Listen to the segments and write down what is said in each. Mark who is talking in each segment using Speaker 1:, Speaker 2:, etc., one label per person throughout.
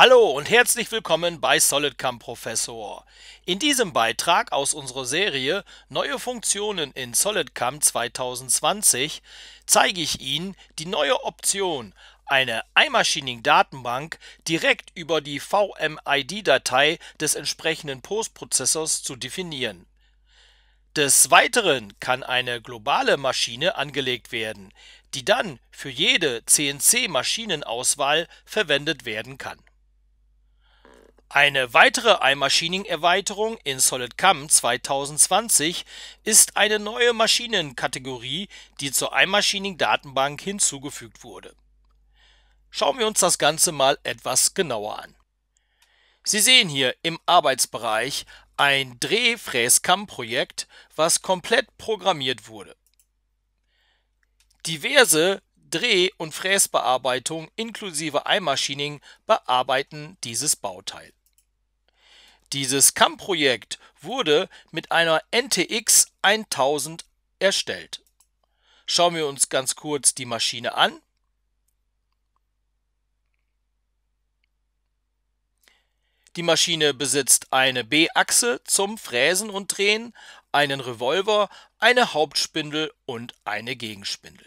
Speaker 1: Hallo und herzlich willkommen bei SolidCAM Professor. In diesem Beitrag aus unserer Serie Neue Funktionen in SolidCAM 2020 zeige ich Ihnen die neue Option, eine iMachining-Datenbank direkt über die VMID-Datei des entsprechenden Postprozessors zu definieren. Des Weiteren kann eine globale Maschine angelegt werden, die dann für jede CNC-Maschinenauswahl verwendet werden kann. Eine weitere iMachining-Erweiterung in SolidCAM 2020 ist eine neue Maschinenkategorie, die zur iMachining-Datenbank hinzugefügt wurde. Schauen wir uns das Ganze mal etwas genauer an. Sie sehen hier im Arbeitsbereich ein Drehfräscam-Projekt, was komplett programmiert wurde. Diverse Dreh- und Fräsbearbeitung inklusive iMachining bearbeiten dieses Bauteil. Dieses CAM-Projekt wurde mit einer NTX 1000 erstellt. Schauen wir uns ganz kurz die Maschine an. Die Maschine besitzt eine B-Achse zum Fräsen und Drehen, einen Revolver, eine Hauptspindel und eine Gegenspindel.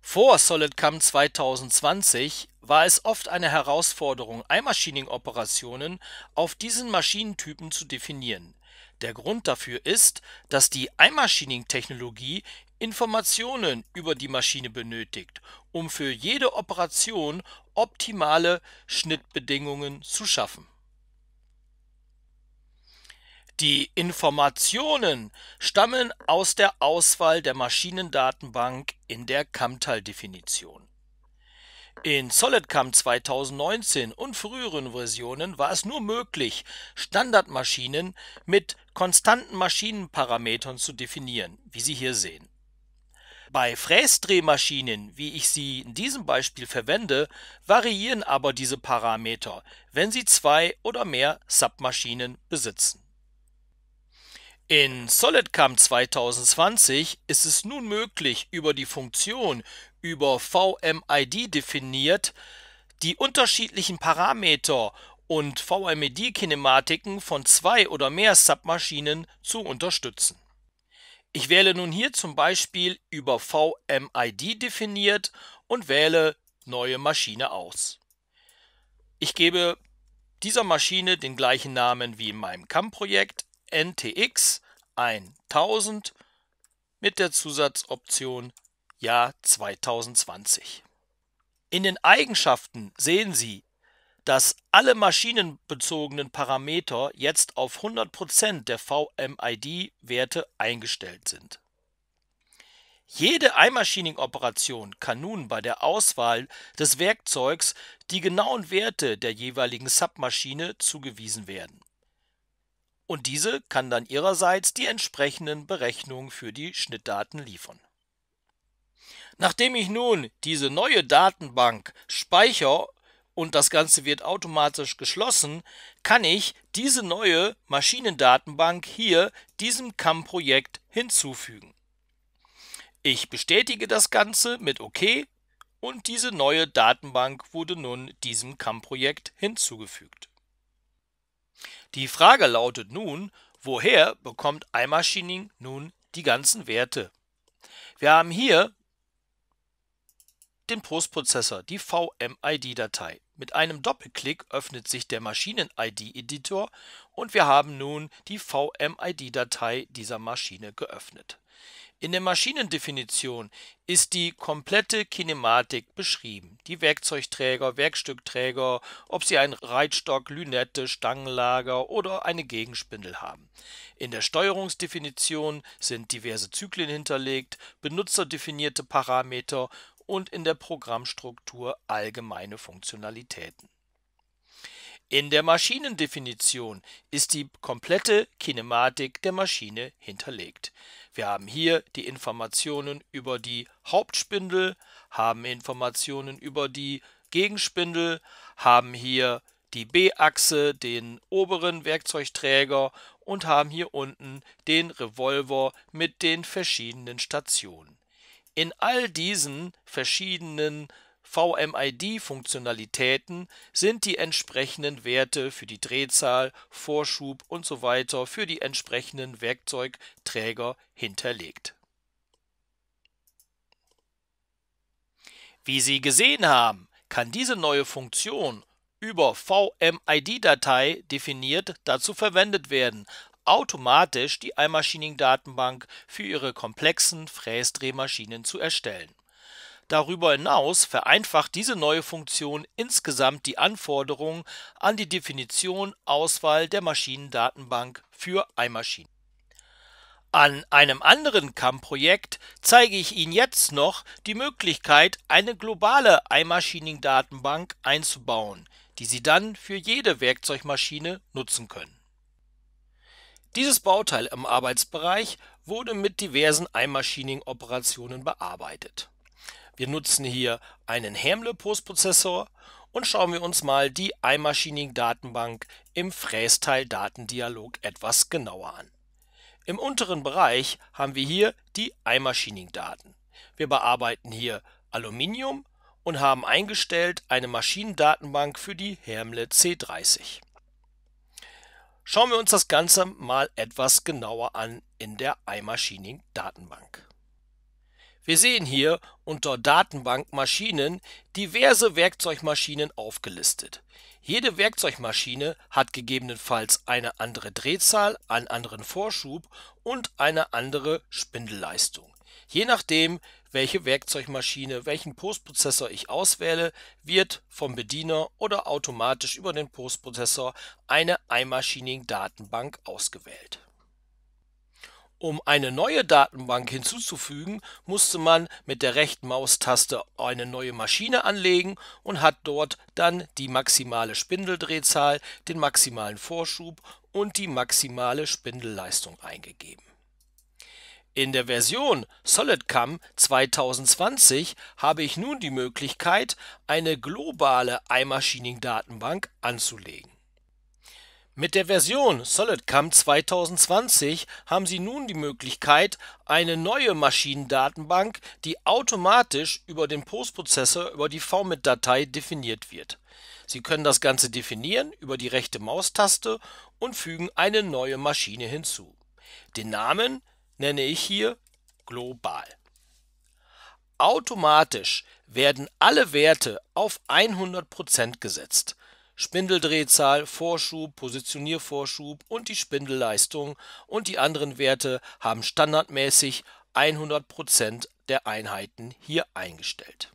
Speaker 1: Vor SolidCam 2020 war es oft eine Herausforderung, Eimaschining-Operationen auf diesen Maschinentypen zu definieren. Der Grund dafür ist, dass die Eimaschining-Technologie Informationen über die Maschine benötigt, um für jede Operation optimale Schnittbedingungen zu schaffen. Die Informationen stammen aus der Auswahl der Maschinendatenbank in der kammtal definition in SolidCAM 2019 und früheren Versionen war es nur möglich, Standardmaschinen mit konstanten Maschinenparametern zu definieren, wie Sie hier sehen. Bei Fräsdrehmaschinen, wie ich sie in diesem Beispiel verwende, variieren aber diese Parameter, wenn Sie zwei oder mehr Submaschinen besitzen. In SolidCam 2020 ist es nun möglich, über die Funktion über VMID definiert, die unterschiedlichen Parameter und VMID-Kinematiken von zwei oder mehr Submaschinen zu unterstützen. Ich wähle nun hier zum Beispiel über VMID definiert und wähle Neue Maschine aus. Ich gebe dieser Maschine den gleichen Namen wie in meinem CAM-Projekt NTX 1000 mit der Zusatzoption Jahr 2020. In den Eigenschaften sehen Sie, dass alle maschinenbezogenen Parameter jetzt auf 100% der VMID-Werte eingestellt sind. Jede iMachining-Operation kann nun bei der Auswahl des Werkzeugs die genauen Werte der jeweiligen Submaschine zugewiesen werden und diese kann dann ihrerseits die entsprechenden Berechnungen für die Schnittdaten liefern. Nachdem ich nun diese neue Datenbank speichere und das Ganze wird automatisch geschlossen, kann ich diese neue Maschinendatenbank hier diesem CAM-Projekt hinzufügen. Ich bestätige das Ganze mit OK und diese neue Datenbank wurde nun diesem CAM-Projekt hinzugefügt. Die Frage lautet nun, woher bekommt iMachining nun die ganzen Werte? Wir haben hier den Postprozessor, die VMID-Datei. Mit einem Doppelklick öffnet sich der Maschinen-ID-Editor und wir haben nun die VMID-Datei dieser Maschine geöffnet. In der Maschinendefinition ist die komplette Kinematik beschrieben. Die Werkzeugträger, Werkstückträger, ob sie einen Reitstock, Lünette, Stangenlager oder eine Gegenspindel haben. In der Steuerungsdefinition sind diverse Zyklen hinterlegt, benutzerdefinierte Parameter und in der Programmstruktur allgemeine Funktionalitäten. In der Maschinendefinition ist die komplette Kinematik der Maschine hinterlegt. Wir haben hier die Informationen über die Hauptspindel, haben Informationen über die Gegenspindel, haben hier die B-Achse, den oberen Werkzeugträger und haben hier unten den Revolver mit den verschiedenen Stationen. In all diesen verschiedenen VMID-Funktionalitäten sind die entsprechenden Werte für die Drehzahl, Vorschub usw. So für die entsprechenden Werkzeugträger hinterlegt. Wie Sie gesehen haben, kann diese neue Funktion über VMID-Datei definiert dazu verwendet werden, automatisch die iMachining-Datenbank für Ihre komplexen Fräsdrehmaschinen zu erstellen. Darüber hinaus vereinfacht diese neue Funktion insgesamt die Anforderungen an die Definition, Auswahl der Maschinendatenbank für iMaschinen. An einem anderen CAM-Projekt zeige ich Ihnen jetzt noch die Möglichkeit, eine globale iMachining-Datenbank einzubauen, die Sie dann für jede Werkzeugmaschine nutzen können. Dieses Bauteil im Arbeitsbereich wurde mit diversen iMachining-Operationen bearbeitet. Wir nutzen hier einen Hermle Postprozessor und schauen wir uns mal die iMachining Datenbank im Frästeil Datendialog etwas genauer an. Im unteren Bereich haben wir hier die iMachining Daten. Wir bearbeiten hier Aluminium und haben eingestellt eine Maschinendatenbank für die Hermle C30. Schauen wir uns das Ganze mal etwas genauer an in der iMachining Datenbank. Wir sehen hier unter Datenbank Maschinen diverse Werkzeugmaschinen aufgelistet. Jede Werkzeugmaschine hat gegebenenfalls eine andere Drehzahl, einen anderen Vorschub und eine andere Spindelleistung. Je nachdem, welche Werkzeugmaschine, welchen Postprozessor ich auswähle, wird vom Bediener oder automatisch über den Postprozessor eine iMachining-Datenbank ausgewählt. Um eine neue Datenbank hinzuzufügen, musste man mit der rechten Maustaste eine neue Maschine anlegen und hat dort dann die maximale Spindeldrehzahl, den maximalen Vorschub und die maximale Spindelleistung eingegeben. In der Version SolidCam 2020 habe ich nun die Möglichkeit, eine globale iMachining-Datenbank anzulegen. Mit der Version SolidCam 2020 haben Sie nun die Möglichkeit, eine neue Maschinendatenbank, die automatisch über den Postprozessor über die VMIT-Datei definiert wird. Sie können das Ganze definieren über die rechte Maustaste und fügen eine neue Maschine hinzu. Den Namen nenne ich hier global. Automatisch werden alle Werte auf 100% gesetzt. Spindeldrehzahl, Vorschub, Positioniervorschub und die Spindelleistung und die anderen Werte haben standardmäßig 100% der Einheiten hier eingestellt.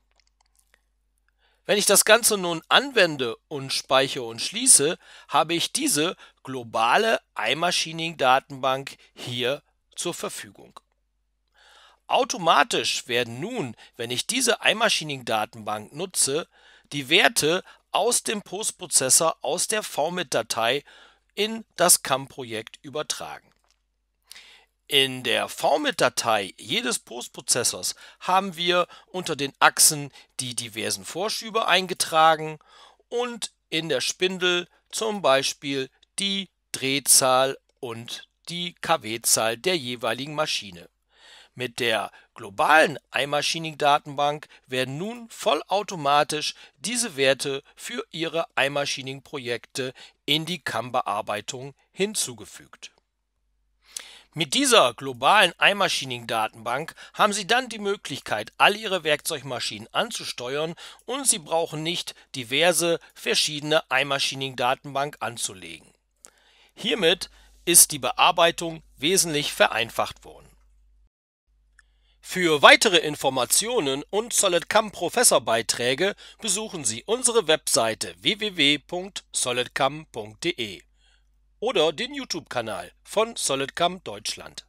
Speaker 1: Wenn ich das Ganze nun anwende und speichere und schließe, habe ich diese globale iMachining-Datenbank hier zur Verfügung. Automatisch werden nun, wenn ich diese iMachining-Datenbank nutze, die Werte aus dem Postprozessor, aus der VMIT-Datei in das CAM-Projekt übertragen. In der VMIT-Datei jedes Postprozessors haben wir unter den Achsen die diversen Vorschübe eingetragen und in der Spindel zum Beispiel die Drehzahl und die KW-Zahl der jeweiligen Maschine. Mit der globalen iMachining-Datenbank werden nun vollautomatisch diese Werte für Ihre iMachining-Projekte in die CAM-Bearbeitung hinzugefügt. Mit dieser globalen iMachining-Datenbank haben Sie dann die Möglichkeit, all Ihre Werkzeugmaschinen anzusteuern und Sie brauchen nicht diverse verschiedene iMachining-Datenbank anzulegen. Hiermit ist die Bearbeitung wesentlich vereinfacht worden. Für weitere Informationen und SolidCAM-Professorbeiträge besuchen Sie unsere Webseite www.solidcam.de oder den YouTube-Kanal von Solidcam Deutschland.